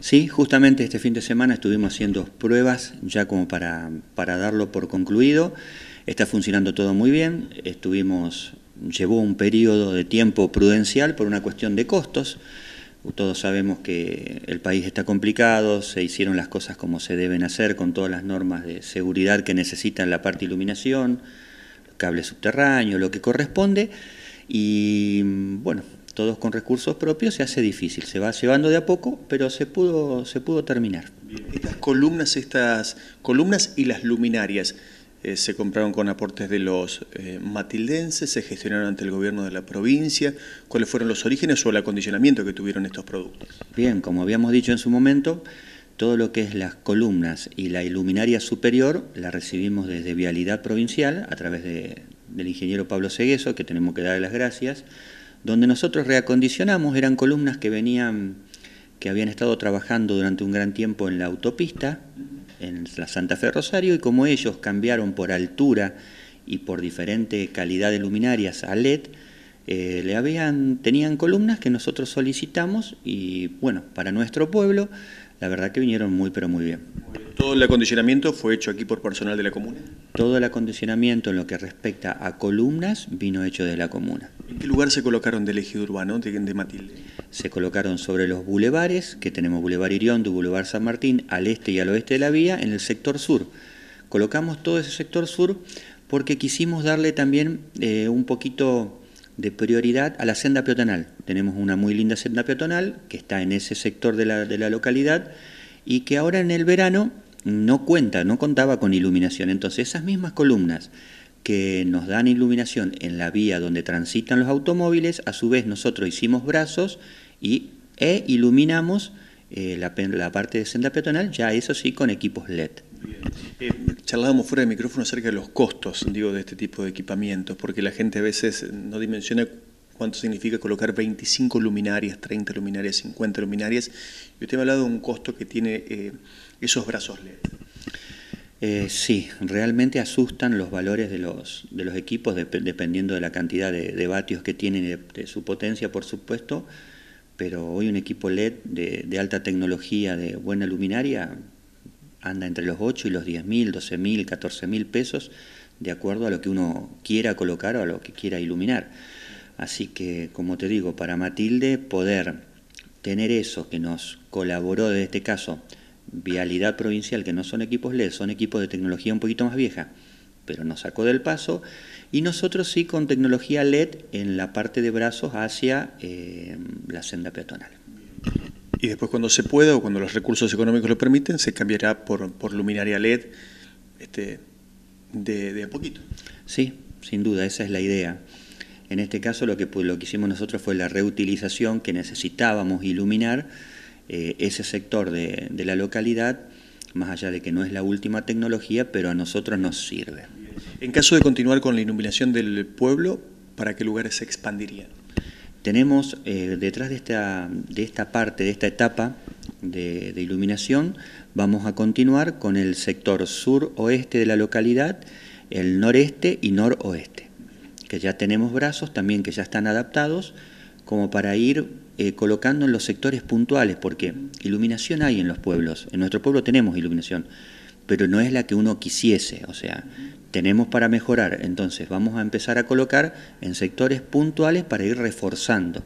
Sí, justamente este fin de semana estuvimos haciendo pruebas ya como para, para darlo por concluido. Está funcionando todo muy bien. Estuvimos, llevó un periodo de tiempo prudencial por una cuestión de costos. Todos sabemos que el país está complicado, se hicieron las cosas como se deben hacer, con todas las normas de seguridad que necesitan la parte iluminación, cable subterráneo, lo que corresponde. Y bueno, todos con recursos propios, se hace difícil. Se va llevando de a poco, pero se pudo, se pudo terminar. Estas columnas, estas columnas y las luminarias eh, se compraron con aportes de los eh, matildenses, se gestionaron ante el gobierno de la provincia. ¿Cuáles fueron los orígenes o el acondicionamiento que tuvieron estos productos? Bien, como habíamos dicho en su momento, todo lo que es las columnas y la iluminaria superior la recibimos desde Vialidad Provincial a través del ingeniero Pablo Segueso, que tenemos que darle las gracias donde nosotros reacondicionamos eran columnas que venían, que habían estado trabajando durante un gran tiempo en la autopista, en la Santa Fe Rosario, y como ellos cambiaron por altura y por diferente calidad de luminarias a LED, eh, le habían, tenían columnas que nosotros solicitamos y bueno, para nuestro pueblo, la verdad que vinieron muy pero muy bien. ¿Todo el acondicionamiento fue hecho aquí por personal de la comuna? Todo el acondicionamiento en lo que respecta a columnas vino hecho de la comuna. ¿En qué lugar se colocaron del eje urbano de, Matilde? Se colocaron sobre los bulevares, que tenemos Boulevard Iriondo, bulevar San Martín, al este y al oeste de la vía, en el sector sur. Colocamos todo ese sector sur porque quisimos darle también eh, un poquito de prioridad a la senda peatonal. Tenemos una muy linda senda peatonal que está en ese sector de la, de la localidad y que ahora en el verano no cuenta, no contaba con iluminación. Entonces esas mismas columnas que nos dan iluminación en la vía donde transitan los automóviles, a su vez nosotros hicimos brazos y, e iluminamos eh, la, parte de senda peatonal, ya eso sí con equipos LED. Eh, charlábamos fuera de micrófono acerca de los costos, digo, de este tipo de equipamientos, porque la gente a veces no dimensiona cuánto significa colocar 25 luminarias, 30 luminarias, 50 luminarias. Y usted me ha hablado de un costo que tiene eh, esos brazos LED. Eh, sí, realmente asustan los valores de los, de los equipos dependiendo de la cantidad de, vatios que tienen de, de, su potencia, por supuesto, pero hoy un equipo LED de, alta tecnología, de buena luminaria, anda entre los 8 y los 10 mil, 12 mil, 14 mil pesos, de acuerdo a lo que uno quiera colocar o a lo que quiera iluminar. Así que, como te digo, para Matilde poder tener eso que nos colaboró desde este caso, Vialidad Provincial, que no son equipos LED, son equipos de tecnología un poquito más vieja, pero nos sacó del paso, y nosotros sí con tecnología LED en la parte de brazos hacia eh, la senda peatonal. Y después cuando se pueda o cuando los recursos económicos lo permiten, se cambiará por, luminaria LED este, de, de a poquito. Sí, sin duda, esa es la idea. En este caso lo que, lo que hicimos nosotros fue la reutilización que necesitábamos iluminar eh, ese sector de, la localidad, más allá de que no es la última tecnología, pero a nosotros nos sirve. En caso de continuar con la iluminación del pueblo, ¿para qué lugares se expandirían? Tenemos eh, detrás de esta, de esta parte, de esta etapa de, de iluminación, vamos a continuar con el sector sur-oeste de la localidad, el noreste y noroeste que ya tenemos brazos también que ya están adaptados, como para ir eh, colocando en los sectores puntuales, porque iluminación hay en los pueblos, en nuestro pueblo tenemos iluminación, pero no es la que uno quisiese, o sea, tenemos para mejorar, entonces vamos a empezar a colocar en sectores puntuales para ir reforzando.